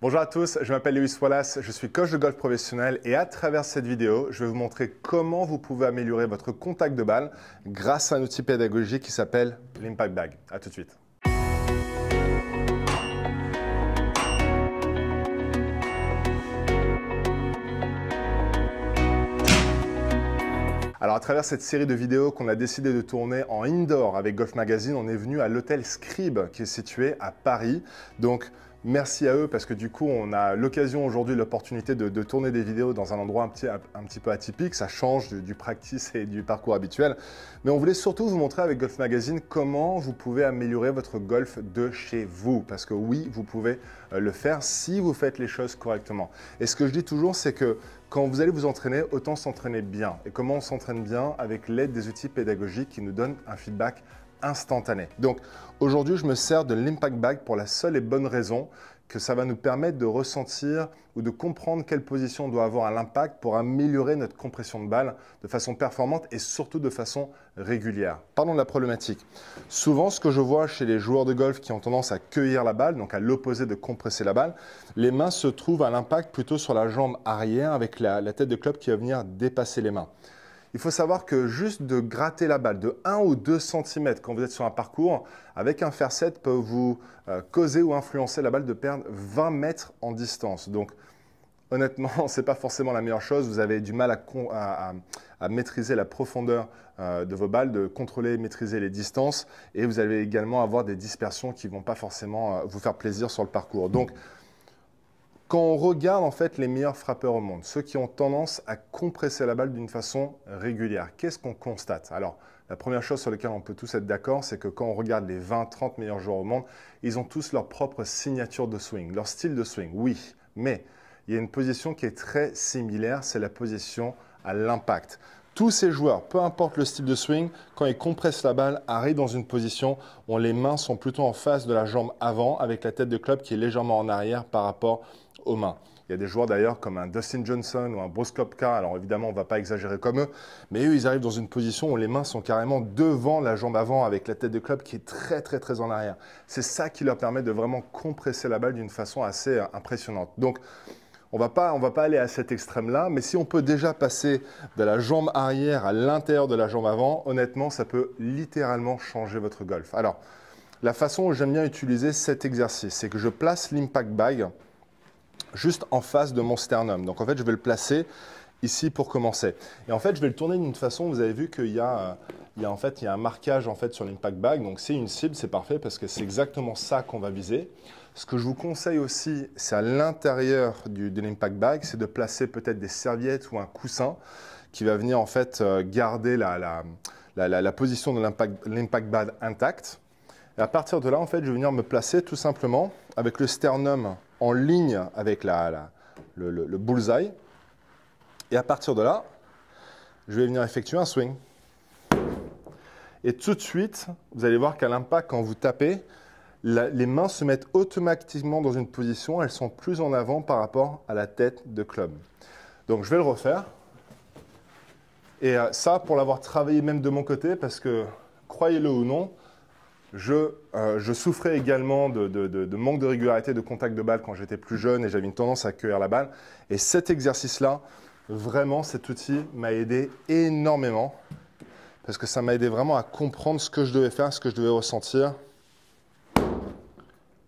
Bonjour à tous, je m'appelle Lewis Wallace, je suis coach de golf professionnel et à travers cette vidéo, je vais vous montrer comment vous pouvez améliorer votre contact de balle grâce à un outil pédagogique qui s'appelle l'Impact Bag. A tout de suite. Alors à travers cette série de vidéos qu'on a décidé de tourner en indoor avec Golf Magazine, on est venu à l'hôtel Scribe qui est situé à Paris. Donc Merci à eux parce que du coup, on a l'occasion aujourd'hui, l'opportunité de, tourner des vidéos dans un endroit un petit, un, petit peu atypique. Ça change du, du, practice et du parcours habituel. Mais on voulait surtout vous montrer avec Golf Magazine comment vous pouvez améliorer votre golf de chez vous. Parce que oui, vous pouvez euh, le faire si vous faites les choses correctement. Et ce que je dis toujours, c'est que quand vous allez vous entraîner, autant s'entraîner bien. Et comment on s'entraîne bien Avec l'aide des outils pédagogiques qui nous donnent un feedback instantané. Donc aujourd'hui, je me sers de l'impact bag pour la seule et bonne raison que ça va nous permettre de ressentir ou de comprendre quelle position doit avoir à l'impact pour améliorer notre compression de balle de façon performante et surtout de façon régulière. Parlons de la problématique. Souvent, ce que je vois chez les joueurs de golf qui ont tendance à cueillir la balle, donc à l'opposé de compresser la balle, les mains se trouvent à l'impact plutôt sur la jambe arrière avec la tête de club qui va venir dépasser les mains. Il faut savoir que juste de gratter la balle de 1 ou 2 cm quand vous êtes sur un parcours, avec un fer set peut vous euh, causer ou influencer la balle de perdre 20 mètres en distance. Donc honnêtement, ce n'est pas forcément la meilleure chose. Vous avez du mal à, maîtriser la profondeur euh, de vos balles, de contrôler et maîtriser les distances. Et vous allez également avoir des dispersions qui ne vont pas forcément euh, vous faire plaisir sur le parcours. Donc quand on regarde en fait les meilleurs frappeurs au monde, ceux qui ont tendance à compresser la balle d'une façon régulière, qu'est-ce qu'on constate Alors, la première chose sur laquelle on peut tous être d'accord, c'est que quand on regarde les 20-30 meilleurs joueurs au monde, ils ont tous leur propre signature de swing, leur style de swing, oui, mais il y a une position qui est très similaire, c'est la position à l'impact. Tous ces joueurs, peu importe le style de swing, quand ils compressent la balle, arrivent dans une position où les mains sont plutôt en face de la jambe avant, avec la tête de club qui est légèrement en arrière par rapport aux mains. Il y a des joueurs d'ailleurs comme un Dustin Johnson ou un Bruce Klopka. Alors évidemment, on ne va pas exagérer comme eux, mais eux, ils arrivent dans une position où les mains sont carrément devant la jambe avant avec la tête de club qui est très très très en arrière. C'est ça qui leur permet de vraiment compresser la balle d'une façon assez euh, impressionnante. Donc on va pas, va pas aller à cet extrême-là, mais si on peut déjà passer de la jambe arrière à l'intérieur de la jambe avant, honnêtement, ça peut littéralement changer votre golf. Alors, la façon où j'aime bien utiliser cet exercice, c'est que je place l'impact bag juste en face de mon sternum. Donc en fait, je vais le placer ici pour commencer. Et en fait, je vais le tourner d'une façon, vous avez vu qu'il y a, il y en fait, il y a un marquage en fait sur l'impact bag. Donc c'est une cible, c'est parfait parce que c'est exactement ça qu'on va viser. Ce que je vous conseille aussi, c'est à l'intérieur de l'impact bag, c'est de placer peut-être des serviettes ou un coussin qui va venir en fait euh, garder la, position de l'impact bag intacte. Et à partir de là, en fait, je vais venir me placer tout simplement avec le sternum en ligne avec la, le, bullseye. Et à partir de là, je vais venir effectuer un swing. Et tout de suite, vous allez voir qu'à l'impact, quand vous tapez, les mains se mettent automatiquement dans une position, elles sont plus en avant par rapport à la tête de club. Donc je vais le refaire. Et euh, ça, pour l'avoir travaillé même de mon côté, parce que croyez-le ou non, euh, je, souffrais également de, de, manque de régularité de contact de balle quand j'étais plus jeune et j'avais une tendance à cueillir la balle. Et cet exercice-là, vraiment, cet outil m'a aidé énormément parce que ça m'a aidé vraiment à comprendre ce que je devais faire, ce que je devais ressentir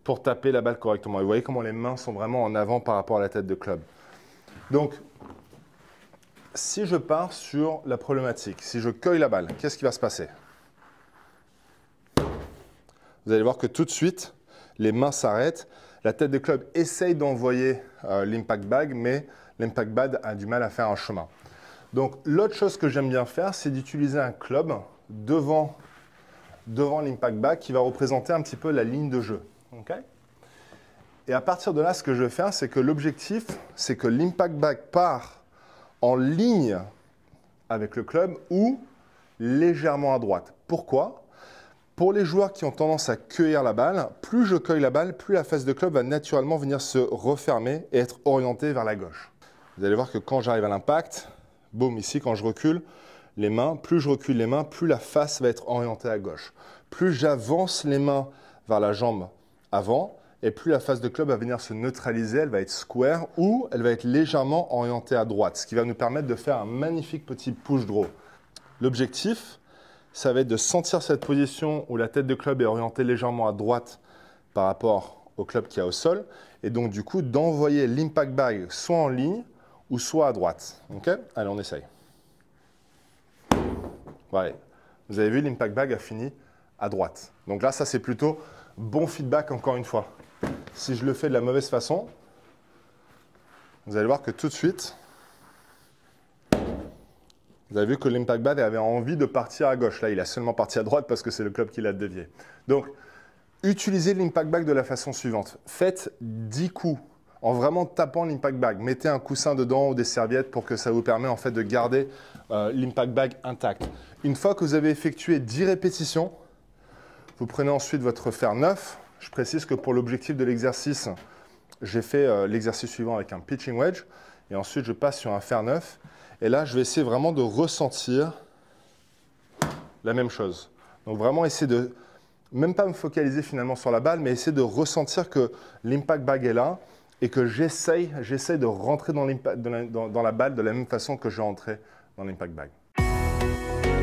pour taper la balle correctement. Et vous voyez comment les mains sont vraiment en avant par rapport à la tête de club. Donc, si je pars sur la problématique, si je cueille la balle, qu'est-ce qui va se passer vous allez voir que tout de suite, les mains s'arrêtent. La tête de club essaye d'envoyer euh, l'impact bag, mais l'impact bag a du mal à faire un chemin. Donc l'autre chose que j'aime bien faire, c'est d'utiliser un club devant, devant l'impact bag qui va représenter un petit peu la ligne de jeu. et à partir de là, ce que je vais faire, c'est que l'objectif, c'est que l'impact bag part en ligne avec le club ou légèrement à droite. Pourquoi pour les joueurs qui ont tendance à cueillir la balle, plus je cueille la balle, plus la face de club va naturellement venir se refermer et être orientée vers la gauche. Vous allez voir que quand j'arrive à l'impact, boum, ici, quand je recule les mains, plus je recule les mains, plus la face va être orientée à gauche. Plus j'avance les mains vers la jambe avant, et plus la face de club va venir se neutraliser, elle va être square, ou elle va être légèrement orientée à droite, ce qui va nous permettre de faire un magnifique petit push draw. L'objectif, ça va être de sentir cette position où la tête de club est orientée légèrement à droite par rapport au club qui a au sol, et donc du coup d'envoyer l'impact bag soit en ligne ou soit à droite. Allez, on essaye. Vous avez vu, l'impact bag a fini à droite. Donc là, ça c'est plutôt bon feedback encore une fois. Si je le fais de la mauvaise façon, vous allez voir que tout de suite, vous avez vu que l'Impact bag avait envie de partir à gauche. Là, il a seulement parti à droite parce que c'est le club qui l'a dévié. Donc, utilisez l'impact bag de la façon suivante. Faites 10 coups en vraiment tapant l'impact bag. Mettez un coussin dedans ou des serviettes pour que ça vous permet en fait de garder euh, l'impact bag intact. Une fois que vous avez effectué 10 répétitions, vous prenez ensuite votre fer 9. Je précise que pour l'objectif de l'exercice, j'ai fait euh, l'exercice suivant avec un pitching wedge et ensuite je passe sur un fer 9 et là, je vais essayer vraiment de ressentir la même chose. Donc vraiment essayer de, même pas me focaliser finalement sur la balle, mais essayer de ressentir que l'impact bag est là et que j'essaye, de rentrer dans, dans, dans, la, balle de la même façon que j'ai entré dans l'impact bag.